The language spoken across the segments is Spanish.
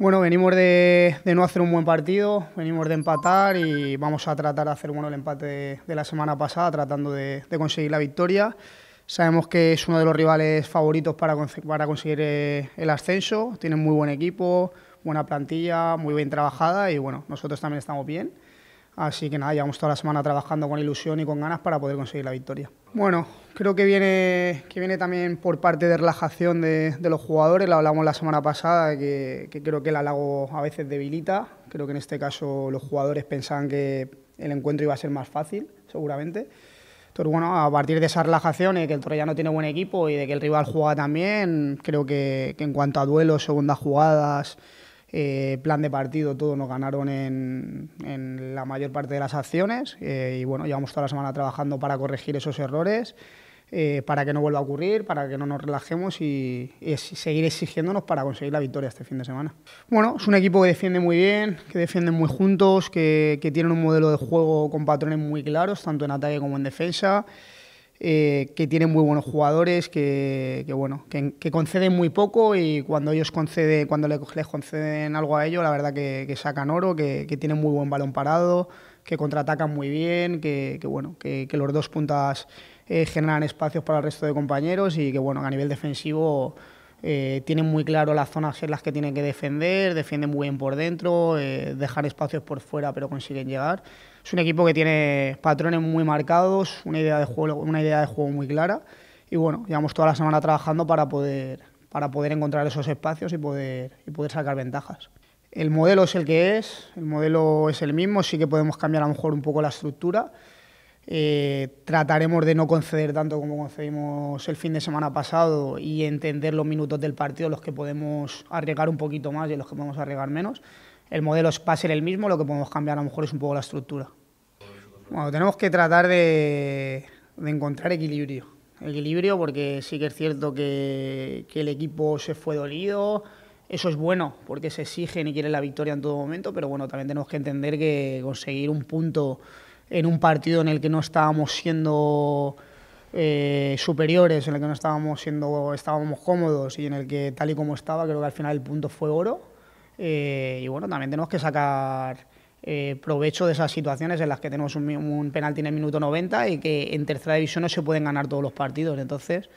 Bueno, venimos de, no hacer un buen partido, venimos de empatar y vamos a tratar de hacer bueno el empate de, la semana pasada, tratando de, conseguir la victoria. Sabemos que es uno de los rivales favoritos para, conseguir eh, el ascenso. Tienen muy buen equipo, buena plantilla, muy bien trabajada y bueno, nosotros también estamos bien. Así que nada, llevamos toda la semana trabajando con ilusión y con ganas para poder conseguir la victoria. Bueno, creo que viene, que viene también por parte de relajación de, los jugadores. Lo hablamos la semana pasada, que, creo que el halago a veces debilita. Creo que en este caso los jugadores pensaban que el encuentro iba a ser más fácil, seguramente. Pero bueno, a partir de esa relajación y de que el Torrellano tiene buen equipo y de que el rival juega también, creo que, que en cuanto a duelos, segundas jugadas, eh, plan de partido, todos nos ganaron en, la mayor parte de las acciones eh, y bueno, llevamos toda la semana trabajando para corregir esos errores, eh, para que no vuelva a ocurrir, para que no nos relajemos y, seguir exigiéndonos para conseguir la victoria este fin de semana. Bueno, es un equipo que defiende muy bien, que defienden muy juntos, que, que tienen un modelo de juego con patrones muy claros, tanto en ataque como en defensa. Eh, que tienen muy buenos jugadores, que, bueno, que, conceden muy poco y cuando ellos conceden, cuando les conceden algo a ellos, la verdad que, sacan oro, que, tienen muy buen balón parado, que contraatacan muy bien, que, bueno, que, los dos puntas eh, generan espacios para el resto de compañeros y que bueno, a nivel defensivo eh, tienen muy claro las zonas en las que tienen que defender, defienden muy bien por dentro, eh, dejan espacios por fuera pero consiguen llegar. Es un equipo que tiene patrones muy marcados, una idea de juego, una idea de juego muy clara y bueno, llevamos toda la semana trabajando para poder, para poder encontrar esos espacios y poder, y poder sacar ventajas. El modelo es el que es, el modelo es el mismo, sí que podemos cambiar a lo mejor un poco la estructura, eh, trataremos de no conceder tanto como concedimos el fin de semana pasado y entender los minutos del partido, los que podemos arriesgar un poquito más y los que podemos arriesgar menos. El modelo es pase el mismo, lo que podemos cambiar a lo mejor es un poco la estructura. Bueno, tenemos que tratar de, encontrar equilibrio. Equilibrio porque sí que es cierto que, que el equipo se fue dolido, eso es bueno porque se exigen y quieren la victoria en todo momento, pero bueno, también tenemos que entender que conseguir un punto en un partido en el que no estábamos siendo eh, superiores, en el que no estábamos siendo, estábamos cómodos y en el que tal y como estaba, creo que al final el punto fue oro. Eh, y bueno, también tenemos que sacar eh, provecho de esas situaciones en las que tenemos un, un penalti en el minuto 90 y que en tercera división no se pueden ganar todos los partidos. Entonces,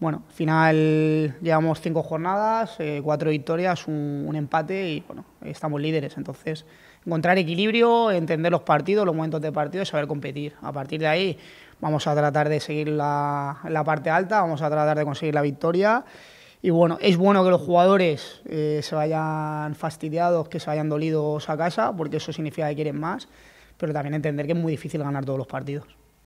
bueno, final llevamos cinco jornadas, eh, cuatro victorias, un, empate y bueno, estamos líderes. Entonces, encontrar equilibrio, entender los partidos, los momentos de partido y saber competir. A partir de ahí vamos a tratar de seguir la, parte alta, vamos a tratar de conseguir la victoria. Y bueno, es bueno que los jugadores eh, se vayan fastidiados, que se vayan dolidos a casa, porque eso significa que quieren más, pero también entender que es muy difícil ganar todos los partidos.